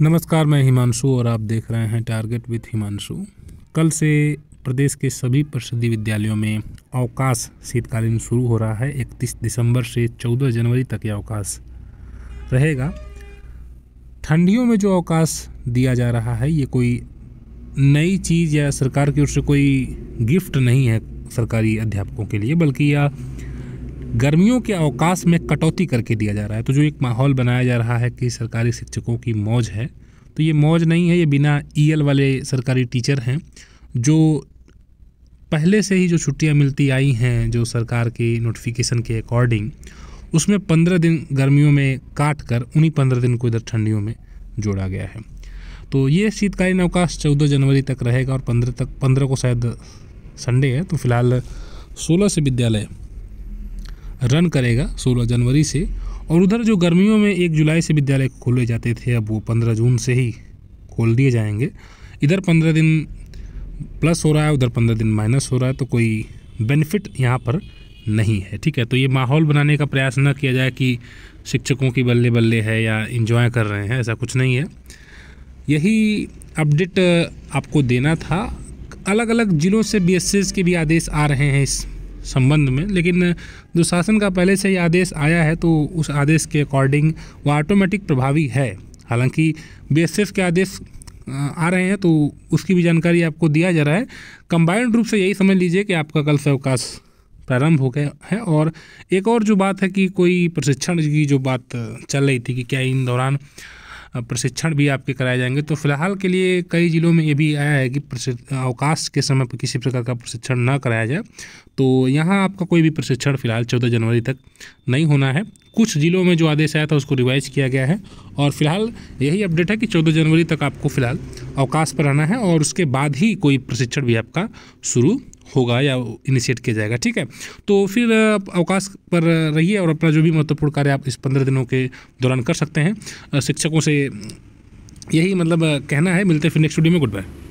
नमस्कार मैं हिमांशु और आप देख रहे हैं टारगेट विथ हिमांशु कल से प्रदेश के सभी प्रसिद्धि विद्यालयों में अवकाश शीतकालीन शुरू हो रहा है 31 दिसंबर से 14 जनवरी तक ये अवकाश रहेगा ठंडियों में जो अवकाश दिया जा रहा है ये कोई नई चीज़ या सरकार की ओर से कोई गिफ्ट नहीं है सरकारी अध्यापकों के लिए बल्कि यह गर्मियों के अवकाश में कटौती करके दिया जा रहा है तो जो एक माहौल बनाया जा रहा है कि सरकारी शिक्षकों की मौज है तो ये मौज नहीं है ये बिना ई e वाले सरकारी टीचर हैं जो पहले से ही जो छुट्टियां मिलती आई हैं जो सरकार की नोटिफिकेशन के अकॉर्डिंग उसमें पंद्रह दिन गर्मियों में काट कर उन्हीं पंद्रह दिन को इधर ठंडियों में जोड़ा गया है तो ये शीतकालीन अवकाश चौदह जनवरी तक रहेगा और पंद्रह तक पंद्रह को शायद संडे है तो फिलहाल सोलह से विद्यालय रन करेगा 16 जनवरी से और उधर जो गर्मियों में एक जुलाई से विद्यालय खोले जाते थे अब वो पंद्रह जून से ही खोल दिए जाएंगे इधर पंद्रह दिन प्लस हो रहा है उधर पंद्रह दिन माइनस हो रहा है तो कोई बेनिफिट यहाँ पर नहीं है ठीक है तो ये माहौल बनाने का प्रयास न किया जाए कि शिक्षकों की बल्ले बल्ले है या इन्जॉय कर रहे हैं ऐसा कुछ नहीं है यही अपडेट आपको देना था अलग अलग ज़िलों से बी के भी आदेश आ रहे हैं इस संबंध में लेकिन जो शासन का पहले से ही आदेश आया है तो उस आदेश के अकॉर्डिंग वो ऑटोमेटिक प्रभावी है हालांकि बी के आदेश आ रहे हैं तो उसकी भी जानकारी आपको दिया जा रहा है कंबाइंड रूप से यही समझ लीजिए कि आपका कल से अवकाश प्रारंभ हो गया है और एक और जो बात है कि कोई प्रशिक्षण की जो बात चल रही थी कि क्या इन दौरान प्रशिक्षण भी आपके कराए जाएंगे तो फिलहाल के लिए कई ज़िलों में ये भी आया है कि अवकाश के समय पर किसी प्रकार का प्रशिक्षण ना कराया जाए तो यहाँ आपका कोई भी प्रशिक्षण फिलहाल चौदह जनवरी तक नहीं होना है कुछ ज़िलों में जो आदेश आया था उसको रिवाइज किया गया है और फिलहाल यही अपडेट है कि 14 जनवरी तक आपको फिलहाल अवकाश पर आना है और उसके बाद ही कोई प्रशिक्षण भी आपका शुरू होगा या इनिशिएट किया जाएगा ठीक है तो फिर अवकाश पर रहिए और अपना जो भी महत्वपूर्ण कार्य आप इस पंद्रह दिनों के दौरान कर सकते हैं शिक्षकों से यही मतलब कहना है मिलते हैं फिर नेक्स्ट वीडियो में गुड बाय